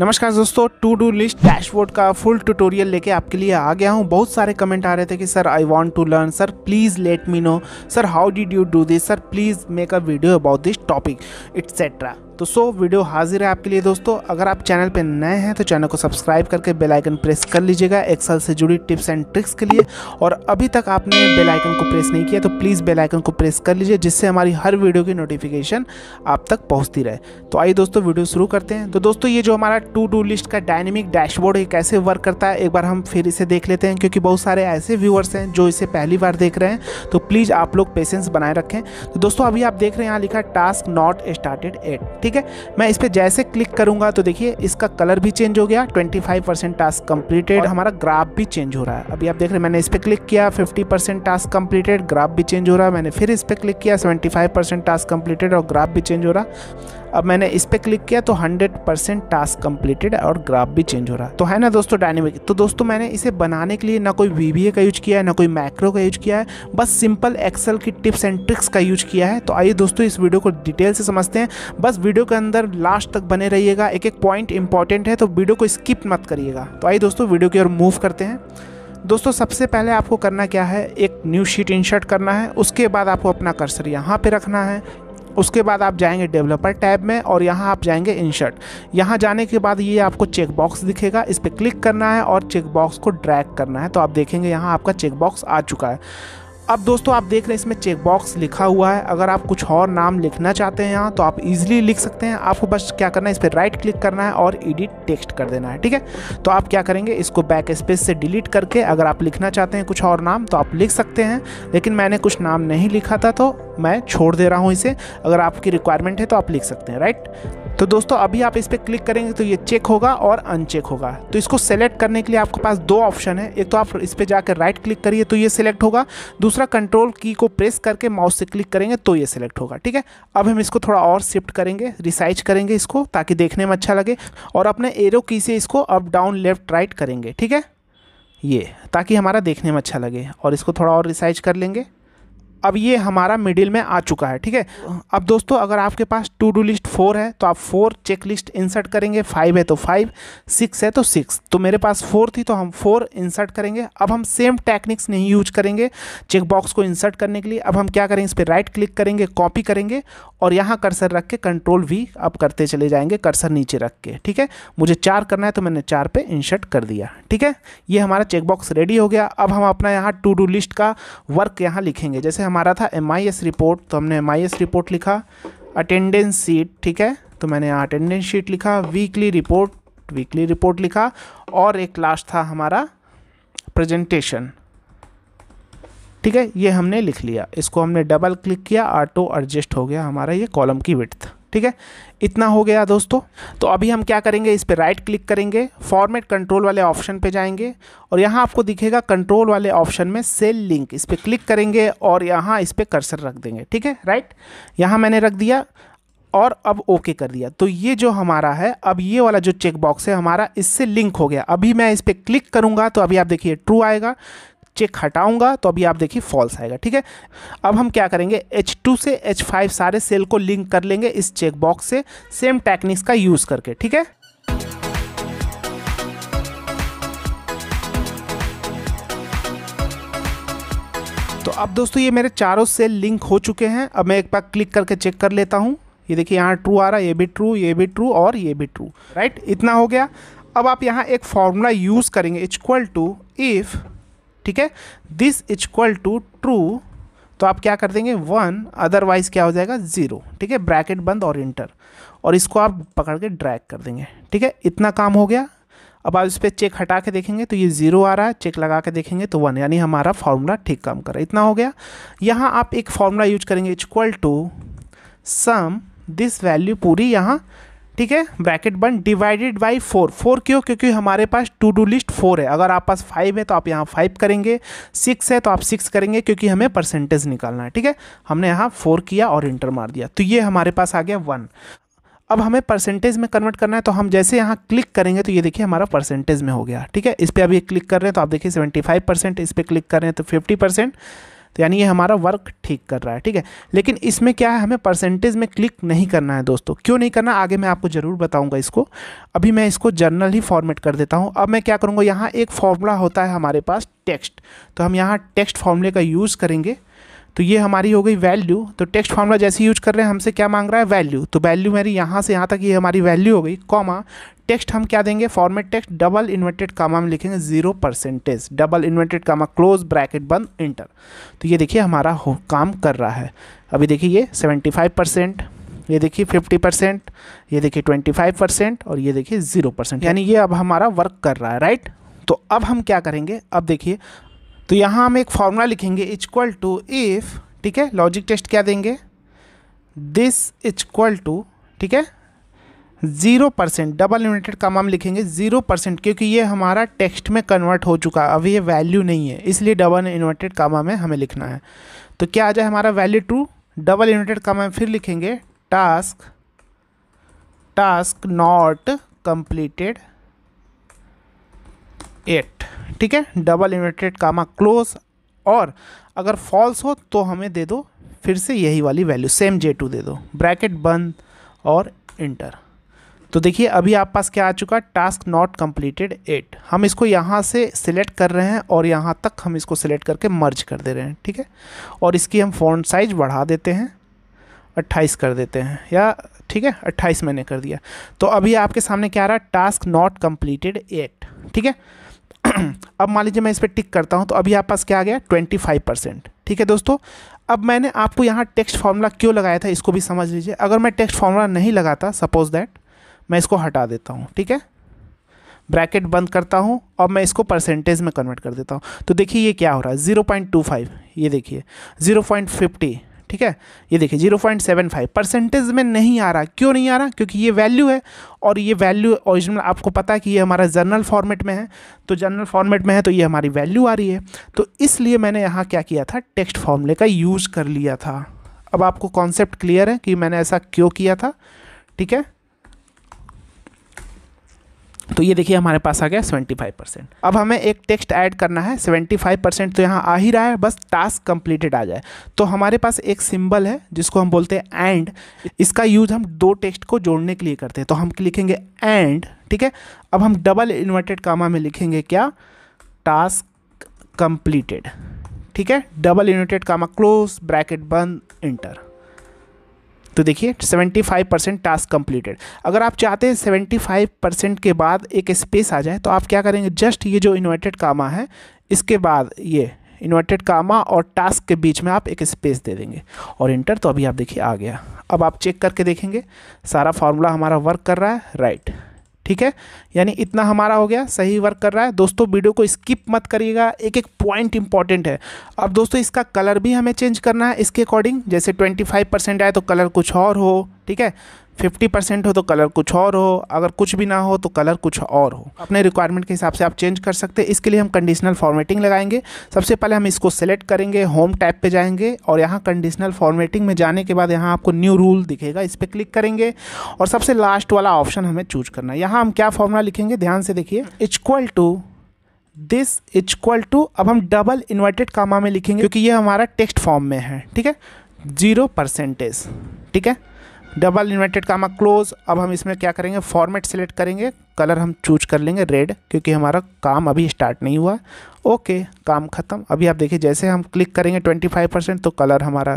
नमस्कार दोस्तों to do list dashboard का फुल ट्यूटोरियल लेके आपके लिए आ गया हूँ बहुत सारे कमेंट आ रहे थे कि sir I want to learn sir please let me know sir how did you do this sir please make a video about this topic etcetera तो सो वीडियो हाजिर है आपके लिए दोस्तों अगर आप चैनल पर नए हैं तो चैनल को सब्सक्राइब करके बेलाइकन प्रेस कर लीजिएगा एक्सल से जुड़ी टिप्स एंड ट्रिक्स के लिए और अभी तक आपने बेलाइकन को प्रेस नहीं किया तो प्लीज़ बेलाइकन को प्रेस कर लीजिए जिससे हमारी हर वीडियो की नोटिफिकेशन आप तक पहुँचती रहे तो आइए दोस्तों वीडियो शुरू करते हैं तो दोस्तों ये जो हमारा टू डू लिस्ट का डायनेमिक डैशबोर्ड है कैसे वर्क करता है एक बार हम फिर इसे देख लेते हैं क्योंकि बहुत सारे ऐसे व्यूअर्स हैं जो इसे पहली बार देख रहे हैं तो प्लीज़ आप लोग पेशेंस बनाए रखें तो दोस्तों अभी आप देख रहे हैं यहाँ लिखा टास्क नॉट स्टार्टेड एट ठीक ठीक है मैं इस पर जैसे क्लिक करूंगा तो देखिए इसका कलर भी चेंज हो गया 25 परसेंट टास्क कंप्लीटेड हमारा ग्राफ भी चेंज हो रहा है अभी आप देख रहे हैं मैंने इस पर क्लिक किया 50 परसेंट टास्क कंप्लीटेड ग्राफ भी चेंज हो रहा है मैंने फिर इस पर क्लिक किया 75 टास्क कंप्लीटेड और ग्राफ भी चेंज हो रहा अब मैंने इस पर क्लिक किया तो 100 परसेंट टास्क कंप्लीटेड और ग्राफ भी चेंज हो रहा तो है ना दोस्तों डायनेमिक तो दोस्तों मैंने इसे बनाने के लिए ना कोई वी का यूज़ किया है ना कोई मैक्रो का यूज किया है बस सिंपल एक्सेल की टिप्स एंड ट्रिक्स का यूज किया है तो आइए दोस्तों इस वीडियो को डिटेल से समझते हैं बस वीडियो वीडियो के अंदर लास्ट तक बने रहिएगा एक एक पॉइंट इंपॉर्टेंट है तो वीडियो को स्किप मत करिएगा तो आइए दोस्तों वीडियो की ओर मूव करते हैं दोस्तों सबसे पहले आपको करना क्या है एक न्यू शीट इंसर्ट करना है उसके बाद आपको अपना कर्सर यहाँ पे रखना है उसके बाद आप जाएंगे डेवलपर टैब में और यहाँ आप जाएंगे इंसर्ट यहाँ जाने के बाद ये आपको चेकबॉक्स दिखेगा इस पर क्लिक करना है और चेकबॉक्स को ड्रैग करना है तो आप देखेंगे यहाँ आपका चेकबॉक्स आ चुका है अब दोस्तों आप देख रहे हैं इसमें चेकबॉक्स लिखा हुआ है अगर आप कुछ और नाम लिखना चाहते हैं यहाँ तो आप इजीली लिख सकते हैं आपको बस क्या करना है इस पर राइट क्लिक करना है और एडिट टेक्स्ट कर देना है ठीक है तो आप क्या करेंगे इसको बैक स्पेस से डिलीट करके अगर आप लिखना चाहते हैं कुछ और नाम तो आप लिख सकते हैं लेकिन मैंने कुछ नाम नहीं लिखा था तो मैं छोड़ दे रहा हूँ इसे अगर आपकी रिक्वायरमेंट है तो आप लिख सकते हैं राइट तो दोस्तों अभी आप इस पर क्लिक करेंगे तो ये चेक होगा और अनचेक होगा तो इसको सेलेक्ट करने के लिए आपके पास दो ऑप्शन है एक तो आप इस पर जाकर राइट क्लिक करिए तो ये सिलेक्ट होगा दूसरा दूसरा कंट्रोल की को प्रेस करके माउस से क्लिक करेंगे तो ये सिलेक्ट होगा ठीक है अब हम इसको थोड़ा और शिफ्ट करेंगे रिसाइज करेंगे इसको ताकि देखने में अच्छा लगे और अपने एरो की से इसको अप डाउन लेफ्ट राइट करेंगे ठीक है ये ताकि हमारा देखने में अच्छा लगे और इसको थोड़ा और रिसाइज कर लेंगे अब ये हमारा मिडिल में आ चुका है ठीक है अब दोस्तों अगर आपके पास टू डू लिस्ट फोर है तो आप फोर चेक लिस्ट इंसर्ट करेंगे फाइव है तो फाइव सिक्स है तो सिक्स तो मेरे पास फोर थी तो हम फोर इंसर्ट करेंगे अब हम सेम टेक्निक्स नहीं यूज करेंगे चेकबॉक्स को इंसर्ट करने के लिए अब हम क्या करेंगे इस पर राइट क्लिक करेंगे कॉपी करेंगे और यहाँ कर्सर रख के कंट्रोल वी अब करते चले जाएंगे कर्सर नीचे रख के ठीक है मुझे चार करना है तो मैंने चार पे इंसर्ट कर दिया ठीक है ये हमारा चेकबॉक्स रेडी हो गया अब हम अपना यहाँ टू डू लिस्ट का वर्क यहाँ लिखेंगे जैसे हमारा था एम रिपोर्ट तो हमने एम रिपोर्ट लिखा अटेंडेंस शीट ठीक है तो मैंने यहाँ अटेंडेंस शीट लिखा वीकली रिपोर्ट वीकली रिपोर्ट लिखा और एक लास्ट था हमारा प्रेजेंटेशन ठीक है ये हमने लिख लिया इसको हमने डबल क्लिक किया ऑटो एडजस्ट हो गया हमारा ये कॉलम की विड्थ ठीक है इतना हो गया दोस्तों तो अभी हम क्या करेंगे इस पर राइट क्लिक करेंगे फॉर्मेट कंट्रोल वाले ऑप्शन पे जाएंगे और यहाँ आपको दिखेगा कंट्रोल वाले ऑप्शन में सेल लिंक इस पर क्लिक करेंगे और यहाँ इस पर कर्सर रख देंगे ठीक है राइट यहाँ मैंने रख दिया और अब ओके कर दिया तो ये जो हमारा है अब ये वाला जो चेकबॉक्स है हमारा इससे लिंक हो गया अभी मैं इस पर क्लिक करूँगा तो अभी आप देखिए ट्रू आएगा चेक हटाऊंगा तो अभी आप देखिए फॉल्स आएगा ठीक है अब हम क्या करेंगे H2 से H5 सारे सेल को लिंक कर लेंगे इस बॉक्स से सेम टेक्निक्स का यूज़ करके ठीक है तो अब दोस्तों ये मेरे चारों सेल लिंक हो चुके हैं अब मैं एक बार क्लिक करके चेक कर लेता हूँ ये देखिए यहाँ ट्रू आ रहा है ये भी ट्रू ये भी ट्रू और ये भी ट्रू राइट इतना हो गया अब आप यहाँ एक फॉर्मूला यूज़ करेंगे इक्वल टू इफ़ ठीक है this is equal to true तो आप क्या कर देंगे वन अदरवाइज क्या हो जाएगा ज़ीरो ठीक है ब्रैकेट बंद और इंटर और इसको आप पकड़ के ड्रैग कर देंगे ठीक है इतना काम हो गया अब आप इस पर चेक हटा के देखेंगे तो ये ज़ीरो आ रहा है चेक लगा के देखेंगे तो वन यानी हमारा फार्मूला ठीक काम कर रहा है इतना हो गया यहाँ आप एक फार्मूला यूज करेंगे equal to sum this value पूरी यहाँ ठीक है ब्रैकेट बन डिवाइडेड बाई फोर फोर क्यों क्योंकि हमारे पास टू डू लिस्ट फोर है अगर आप पास फाइव है तो आप यहाँ फाइव करेंगे सिक्स है तो आप सिक्स करेंगे क्योंकि हमें परसेंटेज निकालना है ठीक है हमने यहाँ फोर किया और इंटर मार दिया तो ये हमारे पास आ गया वन अब हमें परसेंटेज में कन्वर्ट करना है तो हम जैसे यहाँ क्लिक करेंगे तो ये देखिए हमारा परसेंटेज में हो गया ठीक है इस पर अभी क्लिक कर रहे हैं तो आप देखिए सेवेंटी फाइव परसेंट इस पर क्लिक कर रहे हैं तो फिफ्टी परसेंट तो यानी ये हमारा वर्क ठीक कर रहा है ठीक है लेकिन इसमें क्या है हमें परसेंटेज में क्लिक नहीं करना है दोस्तों क्यों नहीं करना आगे मैं आपको ज़रूर बताऊँगा इसको अभी मैं इसको जर्नल ही फॉर्मेट कर देता हूँ अब मैं क्या करूँगा यहाँ एक फॉर्मूला होता है हमारे पास टेक्स्ट तो हम यहाँ टेक्स्ट फॉर्मूले का यूज़ करेंगे तो ये हमारी हो गई वैल्यू तो टेक्स्ट फार्मूला जैसे यूज कर रहे हैं हमसे क्या मांग रहा है वैल्यू तो वैल्यू मेरी यहाँ से यहाँ तक ये हमारी वैल्यू हो गई कॉमा टेक्स्ट हम क्या देंगे format text double inverted comma में लिखेंगे zero percentage double inverted comma close bracket बंद इंटर तो ये देखिए हमारा हो काम कर रहा है अभी देखिए ये सेवेंटी फाइव परसेंट ये देखिए फिफ्टी परसेंट ये देखिए ट्वेंटी फाइव परसेंट और ये देखिए ज़ीरो परसेंट यानी ये अब हमारा वर्क कर रहा है राइट तो अब हम क्या करेंगे अब देखिए तो यहाँ हम एक फार्मूला लिखेंगे इजक्वल टू इफ़ ठीक है लॉजिक टेस्ट क्या देंगे दिस इजक्वल टू ठीक है ज़ीरो परसेंट डबल यूनिटेड का हम लिखेंगे ज़ीरो परसेंट क्योंकि ये हमारा टेक्स्ट में कन्वर्ट हो चुका है अभी ये वैल्यू नहीं है इसलिए डबल इन्वर्टेड कामा में हमें लिखना है तो क्या आ जाए हमारा value to double inverted comma में फिर लिखेंगे task task not completed at ठीक है डबल इन्वर्टेड कामा क्लोज और अगर फॉल्स हो तो हमें दे दो फिर से यही वाली वैल्यू सेम जे टू दे दो ब्रैकेट बंद और इंटर तो देखिए अभी आप पास क्या आ चुका टास्क नॉट कंप्लीटेड एट हम इसको यहाँ से सिलेक्ट कर रहे हैं और यहाँ तक हम इसको सिलेक्ट करके मर्ज कर दे रहे हैं ठीक है और इसकी हम फ़ॉन्ट साइज बढ़ा देते हैं अट्ठाईस कर देते हैं या ठीक है अट्ठाईस मैंने कर दिया तो अभी आपके सामने क्या आ रहा है टास्क नॉट कम्प्लीटेड एट ठीक है अब मान लीजिए मैं इस पर टिक करता हूँ तो अभी आप पास क्या आ गया ट्वेंटी फाइव परसेंट ठीक है दोस्तों अब मैंने आपको यहाँ टेक्स्ट फार्मूला क्यों लगाया था इसको भी समझ लीजिए अगर मैं टेक्स्ट फार्मूला नहीं लगाता सपोज दैट मैं इसको हटा देता हूँ ठीक है ब्रैकेट बंद करता हूँ और मैं इसको परसेंटेज में कन्वर्ट कर देता हूँ तो देखिए ये क्या हो रहा है ज़ीरो पॉइंट टू फाइव ये देखिए ज़ीरो पॉइंट फिफ्टी ठीक है ये देखिए zero point seven five percentage में नहीं आ रहा क्यों नहीं आ रहा क्योंकि ये वैल्यू है और ये वैल्यू ओरिजिनल आपको पता है कि ये हमारा जर्नल फॉर्मेट में है तो जर्नल फॉर्मेट में है तो ये हमारी वैल्यू आ रही है तो इसलिए मैंने यहाँ क्या किया था टेक्स्ट फॉर्मूले का यूज़ कर लिया था अब आपको कॉन्सेप्ट क्लियर है कि मैंने ऐसा क्यों किया था ठीक है तो ये देखिए हमारे पास आ गया सेवेंटी फाइव परसेंट अब हमें एक टेक्स्ट ऐड करना है सेवेंटी फाइव परसेंट तो यहाँ आ ही रहा है बस टास्क कंप्लीटेड आ जाए तो हमारे पास एक सिंबल है जिसको हम बोलते हैं एंड इसका यूज़ हम दो टेक्स्ट को जोड़ने के लिए करते हैं तो हम लिखेंगे एंड ठीक है अब हम डबल इन्वर्टेड कामा में लिखेंगे क्या टास्क कंप्लीटेड ठीक है double inverted comma close bracket बंद इंटर तो देखिए 75 परसेंट टास्क कंप्लीटेड अगर आप चाहते हैं 75 परसेंट के बाद एक स्पेस आ जाए तो आप क्या करेंगे जस्ट ये जो इन्वर्टेड कामा है इसके बाद ये इन्वर्टेड कामा और टास्क के बीच में आप एक स्पेस दे देंगे और इंटर तो अभी आप देखिए आ गया अब आप चेक करके देखेंगे सारा फार्मूला हमारा वर्क कर रहा है राइट right. ठीक है यानी इतना हमारा हो गया सही वर्क कर रहा है दोस्तों वीडियो को स्किप मत करिएगा एक एक पॉइंट इंपॉर्टेंट है अब दोस्तों इसका कलर भी हमें चेंज करना है इसके अकॉर्डिंग जैसे 25 परसेंट आए तो कलर कुछ और हो ठीक है फिफ्टी परसेंट हो तो कलर कुछ और हो अगर कुछ भी ना हो तो कलर कुछ और हो अपने रिक्वायरमेंट के हिसाब से आप चेंज कर सकते हैं इसके लिए हम कंडीशनल फॉर्मेटिंग लगाएंगे सबसे पहले हम इसको सेलेक्ट करेंगे होम टैप पे जाएंगे और यहाँ कंडीशनल फॉर्मेटिंग में जाने के बाद यहाँ आपको न्यू रूल दिखेगा इस पर क्लिक करेंगे और सबसे लास्ट वाला ऑप्शन हमें चूज करना है यहाँ हम क्या फॉर्मूला लिखेंगे ध्यान से देखिए equal to this equal to अब हम डबल इन्वर्टेड कामा में लिखेंगे क्योंकि ये हमारा टेक्स्ट फॉर्म में है ठीक है जीरो परसेंटेज ठीक है डबल इन्वर्टेड कामा क्लोज अब हम इसमें क्या करेंगे फॉर्मेट सेलेक्ट करेंगे कलर हम चूज कर लेंगे रेड क्योंकि हमारा काम अभी स्टार्ट नहीं हुआ ओके काम ख़त्म अभी आप देखिए जैसे हम क्लिक करेंगे 25 परसेंट तो कलर हमारा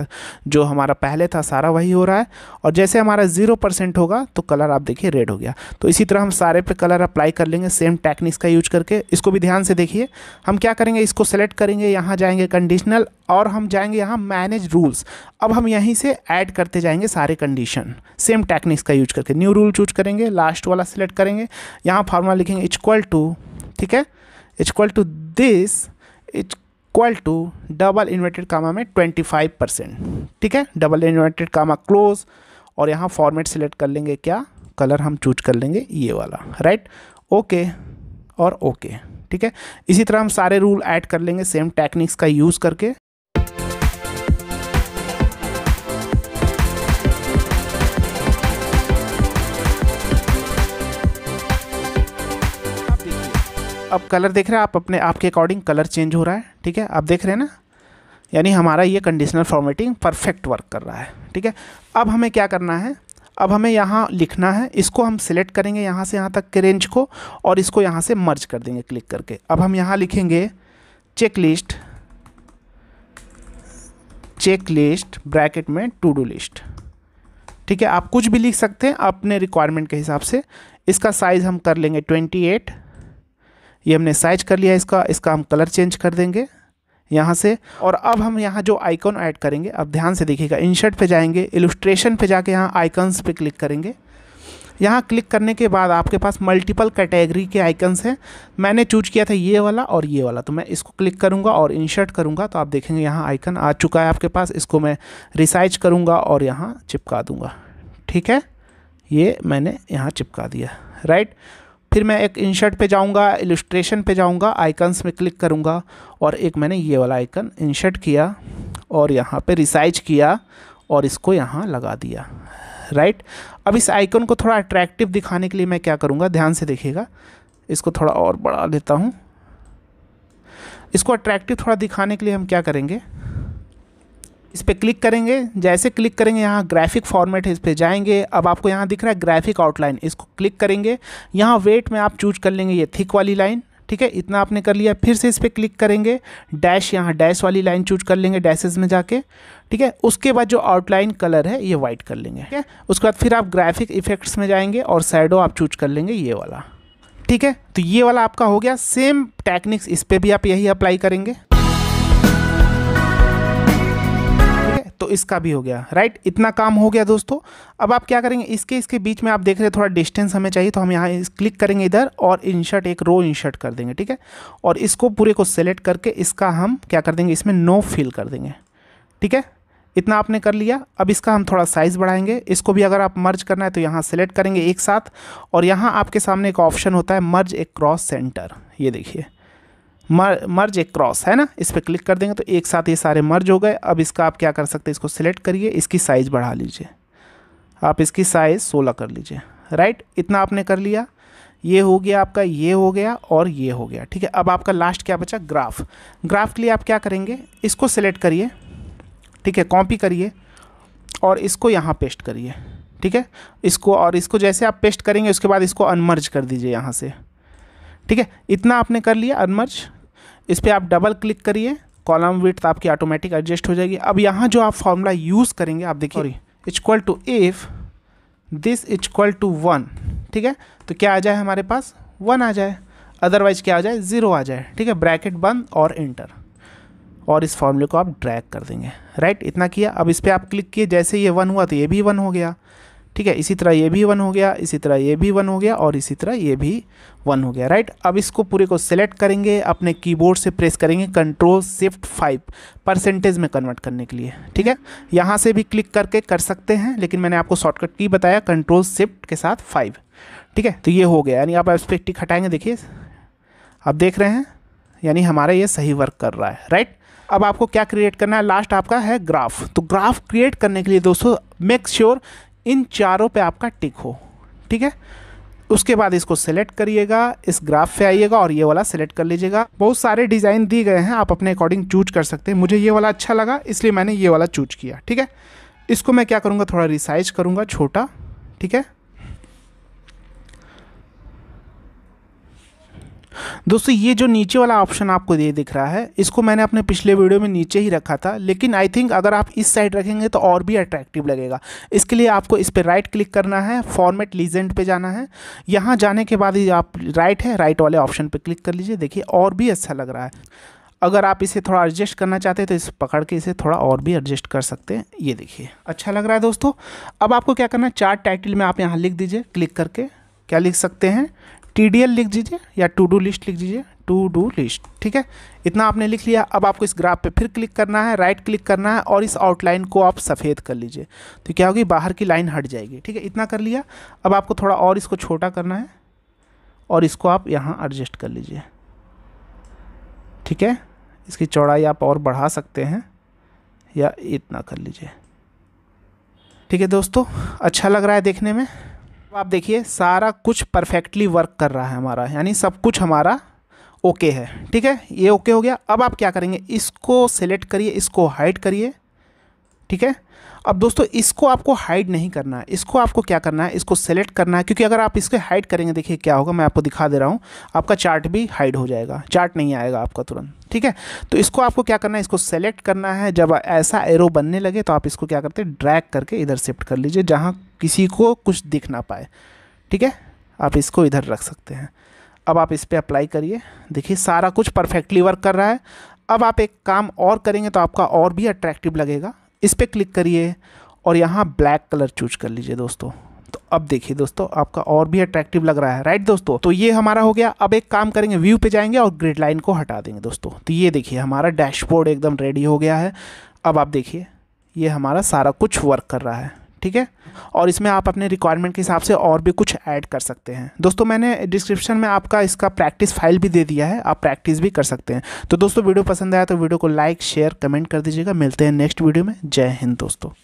जो हमारा पहले था सारा वही हो रहा है और जैसे हमारा ज़ीरो परसेंट होगा तो कलर आप देखिए रेड हो गया तो इसी तरह हम सारे पे कलर अप्लाई कर लेंगे सेम टेक्निक्स का यूज करके इसको भी ध्यान से देखिए हम क्या करेंगे इसको सेलेक्ट करेंगे यहाँ जाएंगे कंडीशनल और हम जाएंगे यहाँ मैनेज रूल्स अब हम यहीं से ऐड करते जाएंगे सारे कंडीशन सेम टेक्निक्स का यूज करके न्यू रूल चूज करेंगे लास्ट वाला सिलेक्ट करेंगे यहाँ फार्मूला लिखेंगे इक्वल टू ठीक है equal to this equal to double inverted comma में ट्वेंटी फाइव परसेंट ठीक है डबल इन्वर्टेड कामा क्लोज और यहाँ फॉर्मेट सेलेक्ट कर लेंगे क्या कलर हम चूज कर लेंगे ये वाला राइट ओके और ओके ठीक है इसी तरह हम सारे रूल ऐड कर लेंगे सेम टेक्निक्स का यूज़ करके अब कलर देख रहे हैं आप अपने आपके अकॉर्डिंग कलर चेंज हो रहा है ठीक है आप देख रहे हैं ना यानी हमारा ये कंडीशनल फॉर्मेटिंग परफेक्ट वर्क कर रहा है ठीक है अब हमें क्या करना है अब हमें यहाँ लिखना है इसको हम सिलेक्ट करेंगे यहाँ से यहाँ तक के रेंज को और इसको यहाँ से मर्ज कर देंगे क्लिक करके अब हम यहाँ लिखेंगे check list check list bracket में टू डू लिस्ट ठीक है आप कुछ भी लिख सकते हैं अपने रिक्वायरमेंट के हिसाब से इसका साइज़ हम कर लेंगे ट्वेंटी एट ये हमने साइज कर लिया इसका इसका हम कलर चेंज कर देंगे यहाँ से और अब हम यहाँ जो आइकॉन ऐड करेंगे अब ध्यान से देखिएगा इंशर्ट पे जाएंगे इलुस्ट्रेशन पे जाके यहाँ आइकन्स पे क्लिक करेंगे यहाँ क्लिक करने के बाद आपके पास मल्टीपल कैटेगरी के आइकन्स हैं मैंने चूज किया था ये वाला और ये वाला तो मैं इसको क्लिक करूँगा और इंशर्ट करूँगा तो आप देखेंगे यहाँ आइकन आ चुका है आपके पास इसको मैं रिसाइज करूँगा और यहाँ चिपका दूँगा ठीक है ये मैंने यहाँ चिपका दिया राइट फिर मैं एक इंशर्ट पे जाऊँगा इलस्ट्रेशन पे जाऊँगा आइकन्स में क्लिक करूँगा और एक मैंने ये वाला आइकन इंशर्ट किया और यहाँ पे रिसाइज किया और इसको यहाँ लगा दिया राइट अब इस आइकन को थोड़ा अट्रैक्टिव दिखाने के लिए मैं क्या करूँगा ध्यान से देखिएगा इसको थोड़ा और बढ़ा लेता हूँ इसको अट्रैक्टिव थोड़ा दिखाने के लिए हम क्या करेंगे इस पर क्लिक करेंगे जैसे क्लिक करेंगे यहाँ ग्राफिक फॉर्मेट है इस पर जाएंगे अब आपको यहाँ दिख रहा है ग्राफिक आउटलाइन इसको क्लिक करेंगे यहाँ वेट में आप चूज कर लेंगे ये थिक वाली लाइन ठीक है इतना आपने कर लिया फिर से इस पर क्लिक करेंगे डैश यहाँ डैश वाली लाइन चूज कर लेंगे डैशेज में जाके ठीक है उसके बाद जो आउटलाइन कलर है ये वाइट कर लेंगे ठीक है उसके बाद फिर आप ग्राफिक इफेक्ट्स में जाएंगे और साइडो आप चूज कर लेंगे ये वाला ठीक है तो ये वाला आपका हो गया सेम टेक्निक्स इस पर भी आप यही अप्लाई करेंगे तो इसका भी हो गया राइट इतना काम हो गया दोस्तों अब आप क्या करेंगे इसके इसके बीच में आप देख रहे हैं थोड़ा डिस्टेंस हमें चाहिए तो हम यहाँ क्लिक करेंगे इधर और इंशर्ट एक रो इंशर्ट कर देंगे ठीक है और इसको पूरे को सेलेक्ट करके इसका हम क्या कर देंगे इसमें नो फिल कर देंगे ठीक है इतना आपने कर लिया अब इसका हम थोड़ा साइज़ बढ़ाएंगे इसको भी अगर आप मर्ज करना है तो यहाँ सेलेक्ट करेंगे एक साथ और यहाँ आपके सामने एक ऑप्शन होता है मर्ज एक क्रॉस सेंटर ये देखिए मर्ज एक क्रॉस है ना इस पर क्लिक कर देंगे तो एक साथ ये सारे मर्ज हो गए अब इसका आप क्या कर सकते हैं इसको सिलेक्ट करिए इसकी साइज़ बढ़ा लीजिए आप इसकी साइज़ सोलह कर लीजिए राइट इतना आपने कर लिया ये हो गया आपका ये हो गया और ये हो गया ठीक है अब आपका लास्ट क्या बचा ग्राफ ग्राफ के लिए आप क्या करेंगे इसको सिलेक्ट करिए ठीक है कॉपी करिए और इसको यहाँ पेस्ट करिए ठीक है इसको और इसको जैसे आप पेस्ट करेंगे उसके बाद इसको अनमर्ज कर दीजिए यहाँ से ठीक है इतना आपने कर लिया अनमर्ज इस पर आप डबल क्लिक करिए कॉलम विथ आपकी ऑटोमेटिक एडजस्ट हो जाएगी अब यहाँ जो आप फॉर्मूला यूज़ करेंगे आप देखिए equal to if this equal to one ठीक है तो क्या आ जाए हमारे पास वन आ जाए अदरवाइज क्या आ जाए ज़ीरो आ जाए ठीक है ब्रैकेट बंद और इंटर और इस फॉर्मूले को आप ड्रैग कर देंगे राइट इतना किया अब इस पर आप क्लिक किए जैसे ये वन हुआ तो ये भी वन हो गया ठीक है इसी तरह ये भी वन हो गया इसी तरह ये भी वन हो गया और इसी तरह ये भी वन हो गया राइट अब इसको पूरे को सिलेक्ट करेंगे अपने कीबोर्ड से प्रेस करेंगे कंट्रोल शिफ्ट फाइव परसेंटेज में कन्वर्ट करने के लिए ठीक है यहाँ से भी क्लिक करके कर सकते हैं लेकिन मैंने आपको शॉर्टकट की बताया कंट्रोल शिफ्ट के साथ फाइव ठीक है तो ये हो गया यानी आप एस्पेक्टिक हटाएंगे देखिए आप देख रहे हैं यानी हमारा ये सही वर्क कर रहा है राइट अब आपको क्या क्रिएट करना है लास्ट आपका है ग्राफ तो ग्राफ क्रिएट करने के लिए दोस्तों मेक श्योर इन चारों पे आपका टिक हो ठीक है उसके बाद इसको सेलेक्ट करिएगा इस ग्राफ पे आइएगा और ये वाला सेलेक्ट कर लीजिएगा बहुत सारे डिज़ाइन दिए गए हैं आप अपने अकॉर्डिंग चूज कर सकते हैं मुझे ये वाला अच्छा लगा इसलिए मैंने ये वाला चूज किया ठीक है इसको मैं क्या करूँगा थोड़ा रिसाइज करूँगा छोटा ठीक है दोस्तों ये जो नीचे वाला ऑप्शन आपको ये दिख रहा है इसको मैंने अपने पिछले वीडियो में नीचे ही रखा था लेकिन आई थिंक अगर आप इस साइड रखेंगे तो और भी अट्रैक्टिव लगेगा इसके लिए आपको इस पर राइट क्लिक करना है फॉर्मेट लीजेंड पे जाना है यहाँ जाने के बाद आप राइट है राइट वाले ऑप्शन पर क्लिक कर लीजिए देखिए और भी अच्छा लग रहा है अगर आप इसे थोड़ा एडजस्ट करना चाहते हैं तो इस पकड़ के इसे थोड़ा और भी एडजस्ट कर सकते हैं ये देखिए अच्छा लग रहा है दोस्तों अब आपको क्या करना है चार्ट टाइटल में आप यहाँ लिख दीजिए क्लिक करके क्या लिख सकते हैं टी लिख दीजिए या टू डू लिस्ट लिख दीजिए टू डू लिस्ट ठीक है इतना आपने लिख लिया अब आपको इस ग्राफ पे फिर क्लिक करना है राइट क्लिक करना है और इस आउटलाइन को आप सफ़ेद कर लीजिए तो क्या होगी बाहर की लाइन हट जाएगी ठीक है इतना कर लिया अब आपको थोड़ा और इसको छोटा करना है और इसको आप यहाँ एडजस्ट कर लीजिए ठीक है इसकी चौड़ाई आप और बढ़ा सकते हैं या इतना कर लीजिए ठीक है दोस्तों अच्छा लग रहा है देखने में तो आप देखिए सारा कुछ परफेक्टली वर्क कर रहा है हमारा यानी सब कुछ हमारा ओके है ठीक है ये ओके हो गया अब आप क्या करेंगे इसको सेलेक्ट करिए इसको हाइड करिए ठीक है अब दोस्तों इसको आपको हाइड नहीं करना है इसको आपको क्या करना है इसको सेलेक्ट करना है क्योंकि अगर आप इसके हाइड करेंगे देखिए क्या होगा मैं आपको दिखा दे रहा हूँ आपका चार्ट भी हाइड हो जाएगा चार्ट नहीं आएगा आपका तुरंत ठीक है तो इसको आपको क्या करना है इसको सेलेक्ट करना है जब ऐसा एरो बनने लगे तो आप इसको क्या करते हैं ड्रैग करके इधर शिफ्ट कर लीजिए जहाँ किसी को कुछ दिख ना पाए ठीक है आप इसको इधर रख सकते हैं अब आप इस पर अप्लाई करिए देखिए सारा कुछ परफेक्टली वर्क कर रहा है अब आप एक काम और करेंगे तो आपका और भी अट्रैक्टिव लगेगा इस पर क्लिक करिए और यहाँ ब्लैक कलर चूज कर लीजिए दोस्तों तो अब देखिए दोस्तों आपका और भी अट्रैक्टिव लग रहा है राइट दोस्तों तो ये हमारा हो गया अब एक काम करेंगे व्यू पे जाएंगे और ग्रिड लाइन को हटा देंगे दोस्तों तो ये देखिए हमारा डैशबोर्ड एकदम रेडी हो गया है अब आप देखिए ये हमारा सारा कुछ वर्क कर रहा है ठीक है और इसमें आप अपने रिक्वायरमेंट के हिसाब से और भी कुछ ऐड कर सकते हैं दोस्तों मैंने डिस्क्रिप्शन में आपका इसका प्रैक्टिस फाइल भी दे दिया है आप प्रैक्टिस भी कर सकते हैं तो दोस्तों वीडियो पसंद आया तो वीडियो को लाइक शेयर कमेंट कर दीजिएगा मिलते हैं नेक्स्ट वीडियो में जय हिंद दोस्तों